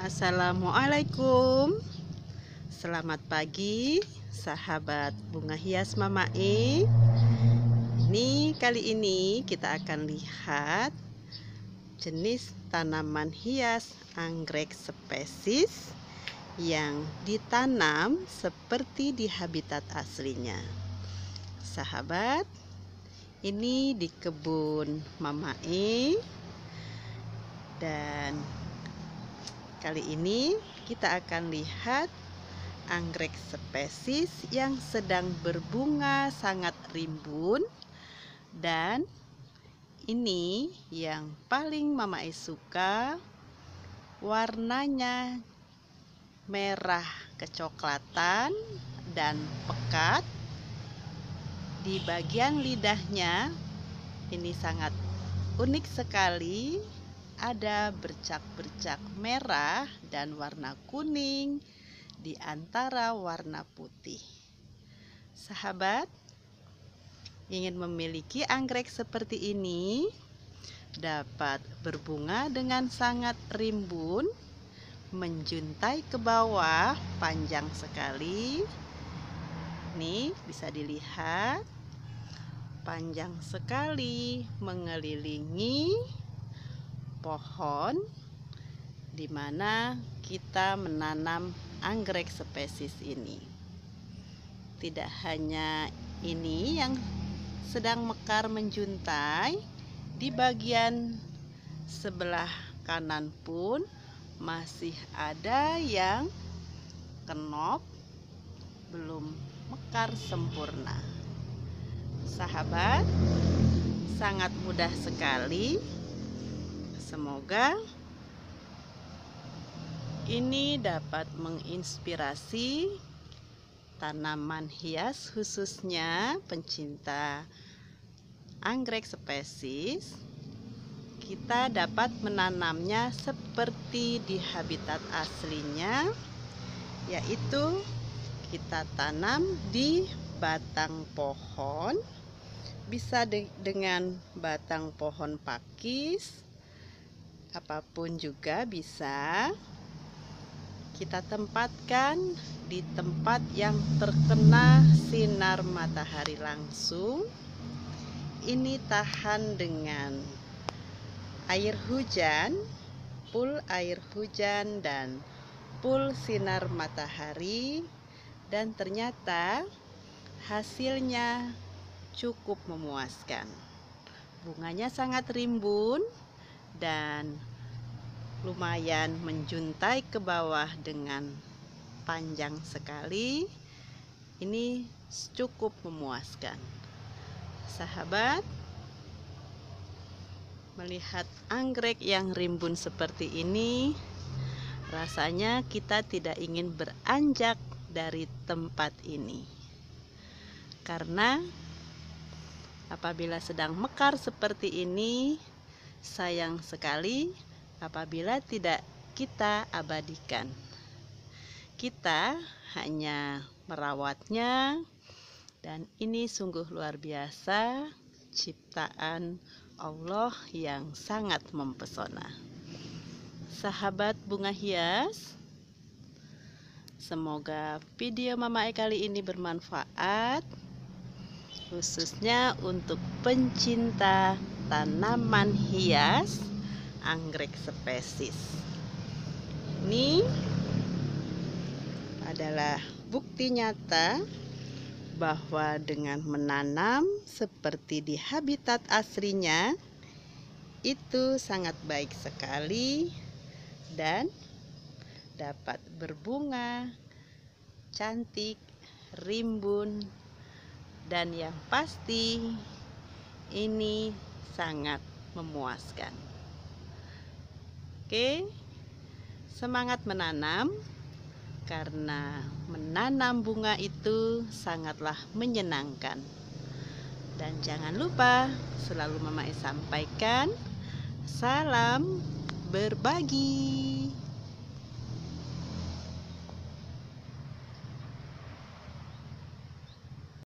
Assalamualaikum Selamat pagi Sahabat bunga hias Mama E Ini kali ini kita akan lihat Jenis tanaman hias anggrek spesies Yang ditanam seperti di habitat aslinya Sahabat Ini di kebun Mama E Dan Kali ini kita akan lihat anggrek spesies yang sedang berbunga sangat rimbun dan ini yang paling Mama e suka warnanya merah kecoklatan dan pekat di bagian lidahnya ini sangat unik sekali ada bercak-bercak merah dan warna kuning di antara warna putih. Sahabat, ingin memiliki anggrek seperti ini? Dapat berbunga dengan sangat rimbun, menjuntai ke bawah panjang sekali. Nih, bisa dilihat panjang sekali mengelilingi pohon di mana kita menanam anggrek spesies ini. Tidak hanya ini yang sedang mekar menjuntai, di bagian sebelah kanan pun masih ada yang kenop belum mekar sempurna. Sahabat, sangat mudah sekali Semoga ini dapat menginspirasi tanaman hias khususnya pencinta anggrek spesies kita dapat menanamnya seperti di habitat aslinya yaitu kita tanam di batang pohon bisa de dengan batang pohon pakis apapun juga bisa kita tempatkan di tempat yang terkena sinar matahari langsung ini tahan dengan air hujan pul air hujan dan pul sinar matahari dan ternyata hasilnya cukup memuaskan bunganya sangat rimbun dan lumayan menjuntai ke bawah dengan panjang sekali ini cukup memuaskan sahabat melihat anggrek yang rimbun seperti ini rasanya kita tidak ingin beranjak dari tempat ini karena apabila sedang mekar seperti ini sayang sekali apabila tidak kita abadikan. Kita hanya merawatnya dan ini sungguh luar biasa ciptaan Allah yang sangat mempesona. Sahabat bunga hias, semoga video Mama E kali ini bermanfaat khususnya untuk pencinta tanaman hias anggrek spesies. Ini adalah bukti nyata bahwa dengan menanam seperti di habitat aslinya itu sangat baik sekali dan dapat berbunga cantik, rimbun dan yang pasti ini sangat memuaskan. Oke, semangat menanam karena menanam bunga itu sangatlah menyenangkan. Dan jangan lupa selalu Mama E sampaikan salam berbagi.